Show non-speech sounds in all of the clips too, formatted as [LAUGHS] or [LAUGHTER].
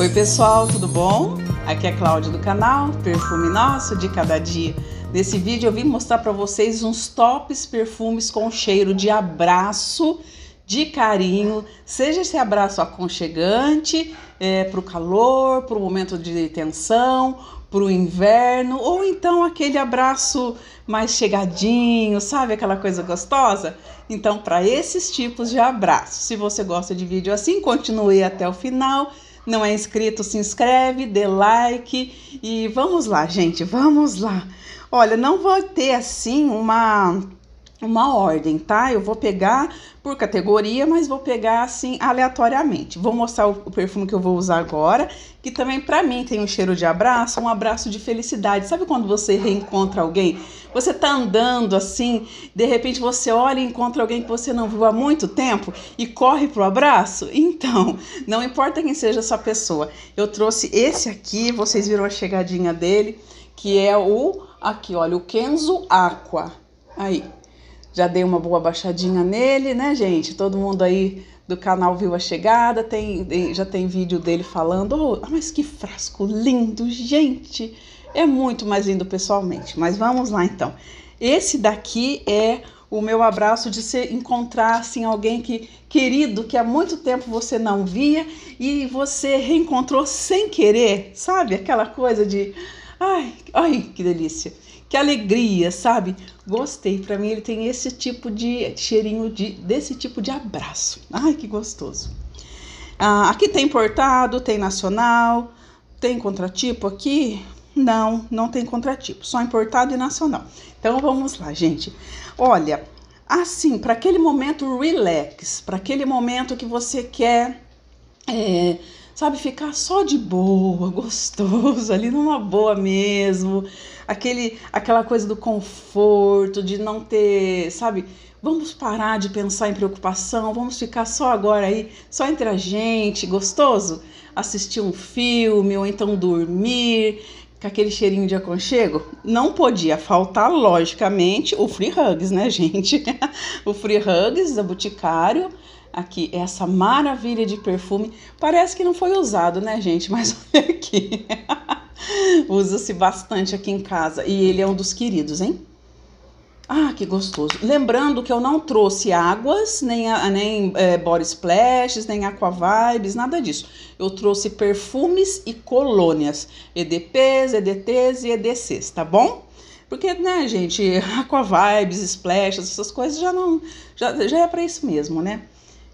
Oi, pessoal, tudo bom? Aqui é a Cláudia do canal Perfume Nosso de Cada Dia. Nesse vídeo eu vim mostrar para vocês uns tops perfumes com cheiro de abraço, de carinho, seja esse abraço aconchegante é, para o calor, para o momento de tensão, para o inverno, ou então aquele abraço mais chegadinho, sabe aquela coisa gostosa? Então, para esses tipos de abraço, se você gosta de vídeo assim, continue até o final não é inscrito, se inscreve, dê like e vamos lá, gente, vamos lá. Olha, não vou ter assim uma uma ordem, tá? Eu vou pegar por categoria, mas vou pegar assim aleatoriamente. Vou mostrar o perfume que eu vou usar agora, que também para mim tem um cheiro de abraço, um abraço de felicidade. Sabe quando você reencontra alguém? Você tá andando assim, de repente você olha e encontra alguém que você não viu há muito tempo e corre pro abraço? [LAUGHS] Então, não importa quem seja essa pessoa. Eu trouxe esse aqui, vocês viram a chegadinha dele, que é o aqui, olha, o Kenzo Aqua. Aí, já dei uma boa baixadinha nele, né, gente? Todo mundo aí do canal viu a chegada, tem, já tem vídeo dele falando. Oh, ah, mas que frasco lindo, gente! É muito mais lindo pessoalmente. Mas vamos lá então. Esse daqui é o meu abraço de se encontrar assim alguém que querido que há muito tempo você não via e você reencontrou sem querer, sabe? Aquela coisa de ai, ai, que delícia que alegria, sabe? Gostei. Para mim ele tem esse tipo de cheirinho de desse tipo de abraço. Ai, que gostoso. Ah, aqui tem importado, tem nacional, tem contratipo aqui? Não, não tem contratipo, só importado e nacional. Então vamos lá, gente. Olha, assim, para aquele momento relax, para aquele momento que você quer é, sabe, ficar só de boa, [LAUGHS] gostoso, ali numa boa mesmo. Aquele, aquela coisa do conforto, de não ter, sabe, vamos parar de pensar em preocupação, vamos ficar só agora aí, só entre a gente, gostoso? Assistir um filme ou então dormir com aquele cheirinho de aconchego, não podia faltar, logicamente, o Free Hugs, né, [LAUGHS] gente? o Free Hugs da Boticário, aqui essa maravilha de perfume. Parece que não foi usado, né, gente? Mas [LAUGHS] olha aqui. [LAUGHS] Usa-se bastante aqui em casa e ele é um dos queridos, hein? Ah, que gostoso. Lembrando que eu não trouxe águas, nem, nem é, body splashes, nem aquavibes, nada disso. Eu trouxe perfumes e colônias, EDPs, EDTs e EDCs, tá bom? Porque, né, gente, [LAUGHS] aquavibes, splashes, essas coisas já não já, já é para isso mesmo, né?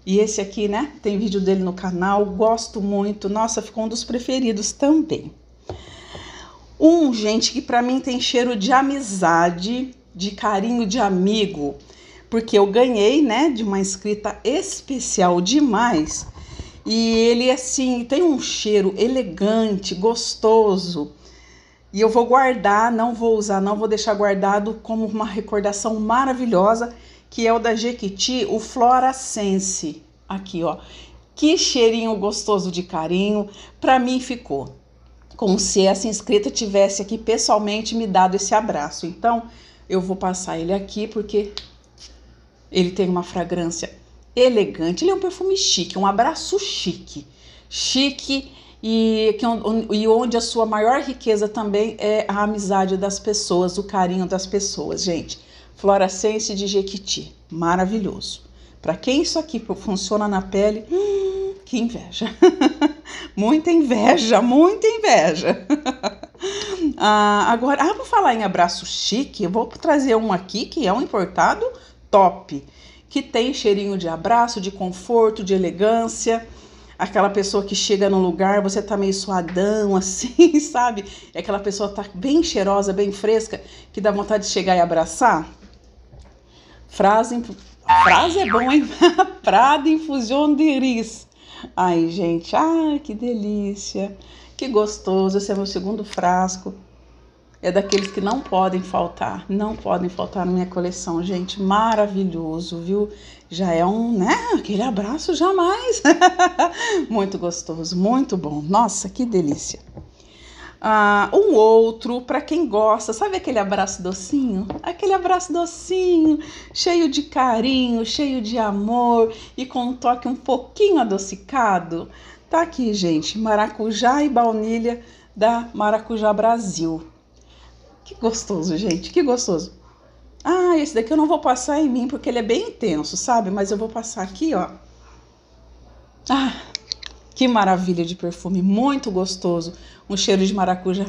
E esse aqui, né? Tem vídeo dele no canal, gosto muito. Nossa, ficou um dos preferidos também. Um, gente, que para mim tem cheiro de amizade, de carinho de amigo, porque eu ganhei, né, de uma escrita especial demais. E ele assim, tem um cheiro elegante, gostoso. E eu vou guardar, não vou usar, não vou deixar guardado como uma recordação maravilhosa que é o da Jequiti, o Floracense. Aqui, ó. Que cheirinho gostoso de carinho. Para mim ficou. Como se essa inscrita tivesse aqui pessoalmente me dado esse abraço. Então, eu vou passar ele aqui porque ele tem uma fragrância elegante. Ele é um perfume chique, um abraço chique. Chique e, que, e onde a sua maior riqueza também é a amizade das pessoas, o carinho das pessoas, gente. Floracense de Jequiti. Maravilhoso. Para quem isso aqui funciona na pele, hum, que inveja. [LAUGHS] muita inveja, muita inveja. [LAUGHS] ah, agora, ah, vou falar em abraço chique. Eu vou trazer um aqui que é um importado top, que tem cheirinho de abraço, de conforto, de elegância aquela pessoa que chega num lugar, você tá meio suadão, [LAUGHS] assim, sabe? E aquela pessoa tá bem cheirosa, bem fresca, que dá vontade de chegar e abraçar. Frase, frase é bom, hein? [LAUGHS] Prada infusion de ris. Ai, gente, ai, que delícia. Que gostoso. Esse é meu segundo frasco. É daqueles que não podem faltar, não podem faltar na minha coleção, gente. Maravilhoso, viu? Já é um, né? Aquele abraço jamais. [LAUGHS] muito gostoso, muito bom. Nossa, que delícia ah, um outro para quem gosta, sabe aquele abraço docinho? Aquele abraço docinho, cheio de carinho, cheio de amor e com um toque um pouquinho adocicado. Tá aqui, gente, maracujá e baunilha da Maracujá Brasil. Que gostoso, gente, que gostoso. Ah, esse daqui eu não vou passar em mim porque ele é bem intenso, sabe? Mas eu vou passar aqui, ó. Ah, que maravilha de perfume, muito gostoso. Um cheiro de maracuja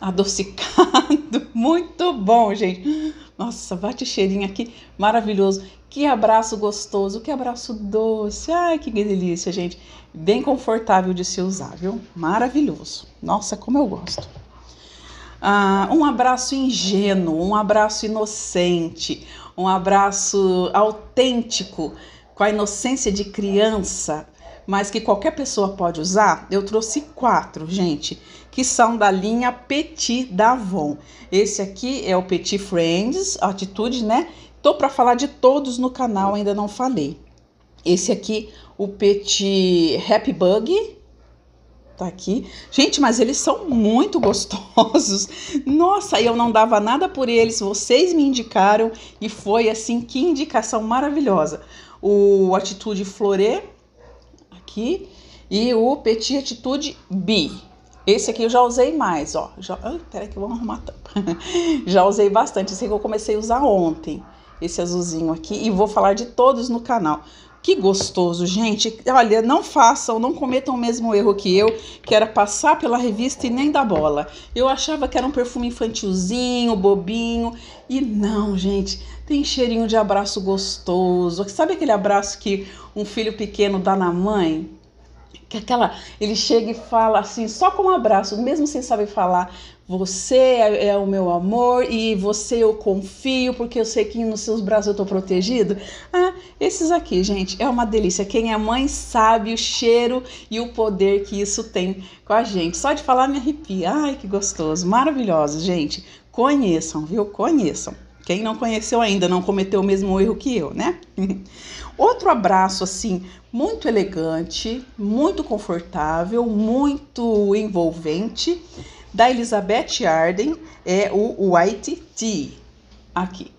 adocicado, [LAUGHS] muito bom, gente. Nossa, bate cheirinho aqui, maravilhoso. Que abraço gostoso, que abraço doce. Ai, que delícia, gente. Bem confortável de se usar, viu? Maravilhoso. Nossa, como eu gosto. Ah, um abraço ingênuo, um abraço inocente, um abraço autêntico, com a inocência de criança mas que qualquer pessoa pode usar, eu trouxe quatro, gente, que são da linha Petit da Avon. Esse aqui é o Petit Friends, atitude, né? Tô para falar de todos no canal, hum. ainda não falei. Esse aqui, o Petit Happy Bug, tá aqui. Gente, mas eles são muito [LAUGHS] gostosos. Nossa, eu não dava nada por eles, vocês me indicaram e foi assim, que indicação maravilhosa. O Atitude Florê, aqui e o Petit Atitude B. Esse aqui eu já usei mais, ó. Já, ai, peraí que vamos arrumar a tampa. [LAUGHS] já usei bastante, esse aqui eu comecei a usar ontem, esse azulzinho aqui. E vou falar de todos no canal. Que gostoso, gente. Olha, não façam, não cometam o mesmo erro que eu, que era passar pela revista e nem dar bola. Eu achava que era um perfume infantilzinho, bobinho, e não, gente. Tem cheirinho de abraço gostoso. Sabe aquele abraço que um filho pequeno dá na mãe? Que aquela, ele chega e fala assim, só com um abraço, mesmo sem saber falar, você é, é o meu amor e você eu confio, porque eu sei que nos seus braços eu tô protegido. Ah, esses aqui, gente, é uma delícia. Quem é mãe sabe o cheiro e o poder que isso tem com a gente. Só de falar me arrepia. Ai, que gostoso, maravilhoso, gente. Conheçam, viu? Conheçam. Quem não conheceu ainda não cometeu o mesmo erro que eu, né? [LAUGHS] Outro abraço assim, muito elegante, muito confortável, muito envolvente, da Elizabeth Arden, é o White Tea aqui.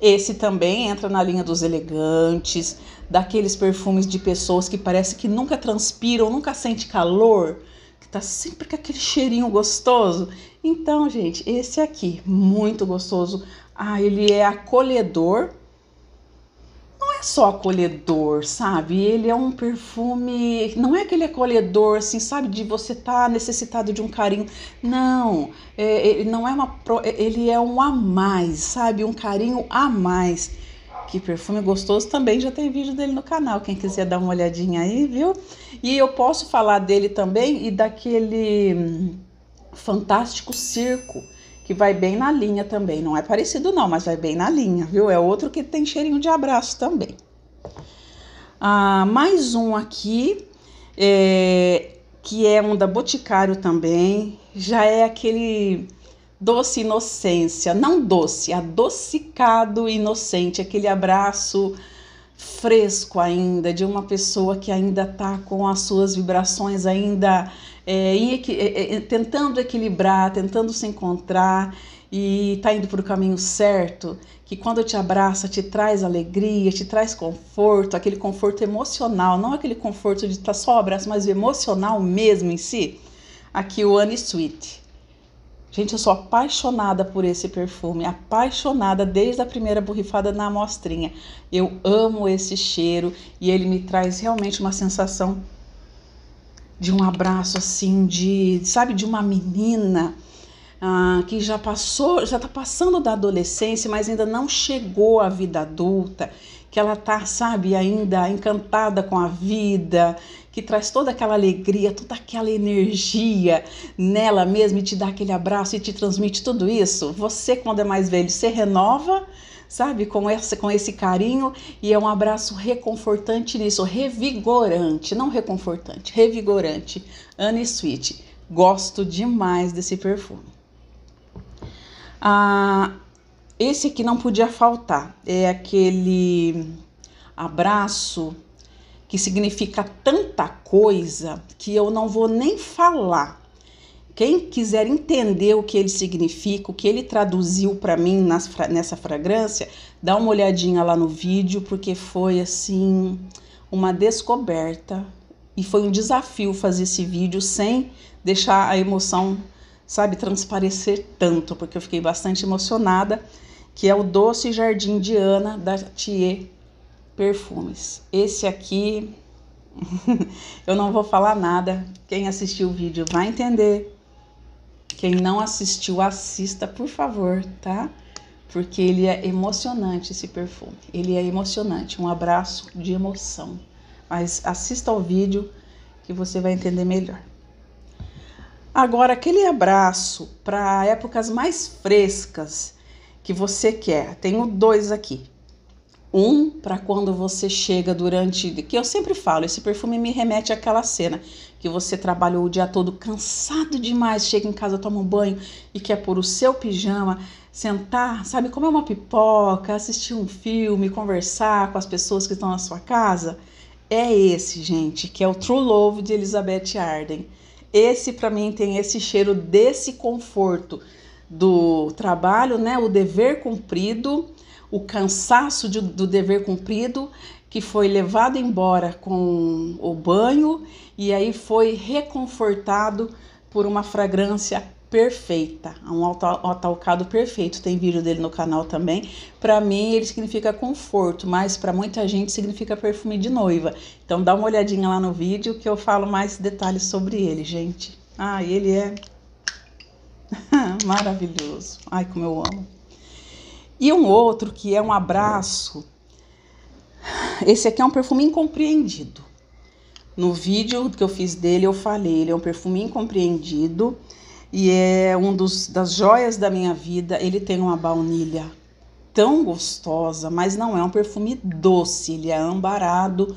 Esse também entra na linha dos elegantes, daqueles perfumes de pessoas que parece que nunca transpiram, nunca sente calor, que tá sempre com aquele cheirinho gostoso. Então, gente, esse aqui, muito gostoso, ah, ele é acolhedor. Não é só acolhedor, sabe? Ele é um perfume, não é aquele é acolhedor assim, sabe, de você estar tá necessitado de um carinho. Não, é, ele não é uma, é, ele é um a mais, sabe? Um carinho a mais. Que perfume gostoso também, já tem vídeo dele no canal, quem quiser dar uma olhadinha aí, viu? E eu posso falar dele também e daquele hum, fantástico circo que vai bem na linha também. Não é parecido, não, mas vai bem na linha, viu? É outro que tem cheirinho de abraço também. Ah, mais um aqui, é, que é um da Boticário também. Já é aquele doce inocência, não doce, adocicado inocente, aquele abraço fresco ainda de uma pessoa que ainda tá com as suas vibrações ainda é, é, é, é, tentando equilibrar, tentando se encontrar e tá indo para o caminho certo, que quando te abraça te traz alegria, te traz conforto, aquele conforto emocional, não aquele conforto de estar tá só abraço, mas o emocional mesmo em si. Aqui o Anne Sweet. Gente, eu sou apaixonada por esse perfume, apaixonada desde a primeira borrifada na amostrinha. Eu amo esse cheiro e ele me traz realmente uma sensação de um abraço assim, de, sabe, de uma menina ah, que já passou, já está passando da adolescência, mas ainda não chegou à vida adulta, que ela tá, sabe, ainda encantada com a vida, que traz toda aquela alegria, toda aquela energia nela mesma e te dá aquele abraço e te transmite tudo isso. Você, quando é mais velho, se renova sabe? Com, essa, com esse carinho e é um abraço reconfortante nisso, revigorante, não reconfortante, revigorante. Anne Sweet, gosto demais desse perfume. Ah, esse aqui não podia faltar, é aquele abraço que significa tanta coisa que eu não vou nem falar quem quiser entender o que ele significa, o que ele traduziu para mim nas, nessa fragrância, dá uma olhadinha lá no vídeo, porque foi assim uma descoberta e foi um desafio fazer esse vídeo sem deixar a emoção, sabe, transparecer tanto, porque eu fiquei bastante emocionada, que é o Doce Jardim de Ana da Thier Perfumes. Esse aqui [LAUGHS] eu não vou falar nada. Quem assistiu o vídeo vai entender. Quem não assistiu, assista, por favor, tá? Porque ele é emocionante esse perfume. Ele é emocionante, um abraço de emoção. Mas assista ao vídeo que você vai entender melhor. Agora, aquele abraço para épocas mais frescas que você quer. Tenho dois aqui. Um para quando você chega durante. Que eu sempre falo, esse perfume me remete àquela cena que você trabalhou o dia todo cansado demais, chega em casa, toma um banho e quer pôr o seu pijama, sentar, sabe, comer uma pipoca, assistir um filme, conversar com as pessoas que estão na sua casa. É esse, gente, que é o True Love de Elizabeth Arden. Esse para mim tem esse cheiro desse conforto do trabalho, né? O dever cumprido o cansaço de, do dever cumprido, que foi levado embora com o banho e aí foi reconfortado por uma fragrância perfeita, um atalcado perfeito. Tem vídeo dele no canal também. Para mim, ele significa conforto, mas para muita gente significa perfume de noiva. Então dá uma olhadinha lá no vídeo que eu falo mais detalhes sobre ele, gente. Ah, ele é [LAUGHS] maravilhoso. Ai, como eu amo. E um outro que é um abraço. Esse aqui é um perfume incompreendido. No vídeo que eu fiz dele, eu falei, ele é um perfume incompreendido e é um dos das joias da minha vida. Ele tem uma baunilha tão gostosa, mas não é um perfume doce, ele é ambarado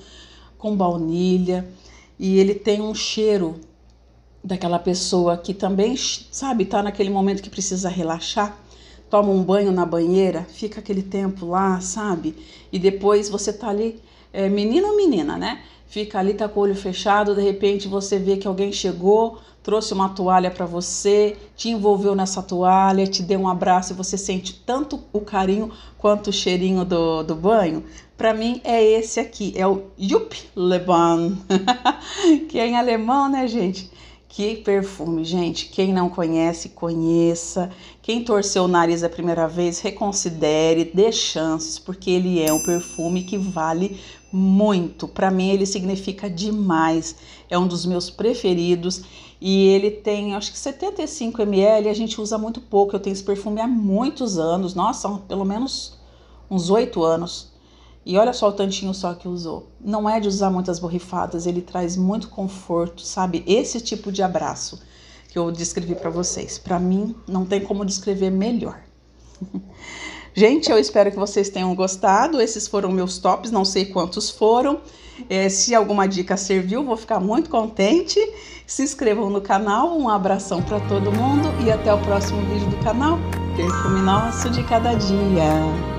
com baunilha e ele tem um cheiro daquela pessoa que também, sabe, tá naquele momento que precisa relaxar toma um banho na banheira, fica aquele tempo lá, sabe? E depois você tá ali, é, menino ou menina, né? Fica ali, tá com o olho fechado, de repente você vê que alguém chegou, trouxe uma toalha para você, te envolveu nessa toalha, te deu um abraço e você sente tanto o carinho quanto o cheirinho do, do banho. Para mim é esse aqui, é o Jupp Leban, [LAUGHS] que é em alemão, né, gente? Que perfume, gente. Quem não conhece, conheça. Quem torceu o nariz a primeira vez, reconsidere, dê chances, porque ele é um perfume que vale muito. Para mim, ele significa demais. É um dos meus preferidos e ele tem, acho que 75 ml. A gente usa muito pouco. Eu tenho esse perfume há muitos anos. Nossa, pelo menos uns oito anos. E olha só o tantinho só que usou. Não é de usar muitas borrifadas, ele traz muito conforto, sabe? Esse tipo de abraço que eu descrevi para vocês. Para mim, não tem como descrever melhor. [LAUGHS] Gente, eu espero que vocês tenham gostado. Esses foram meus tops, não sei quantos foram. É, se alguma dica serviu, vou ficar muito contente. Se inscrevam no canal. Um abração para todo mundo e até o próximo vídeo do canal. Perfume nosso de cada dia.